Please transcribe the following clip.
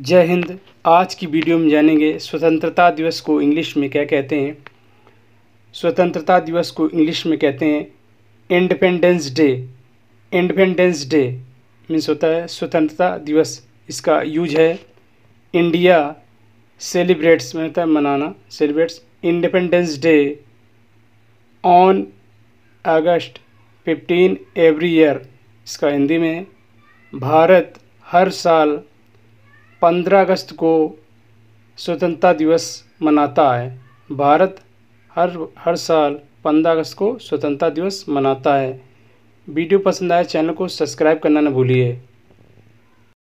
जय हिंद आज की वीडियो में जानेंगे स्वतंत्रता दिवस को इंग्लिश में क्या कहते हैं स्वतंत्रता दिवस को इंग्लिश में कहते हैं Independence Day Independence Day means होता है स्वतंत्रता दिवस इसका यूज है इंडिया सेलिब्रेट्स में होता है मनाना celebrates Independence Day on August fifteen every year इसका हिंदी में भारत हर साल पंद्रह अगस्त को स्वतंत्रता दिवस मनाता है भारत हर हर साल पंद्रह अगस्त को स्वतंत्रता दिवस मनाता है वीडियो पसंद आए चैनल को सब्सक्राइब करना न भूलिए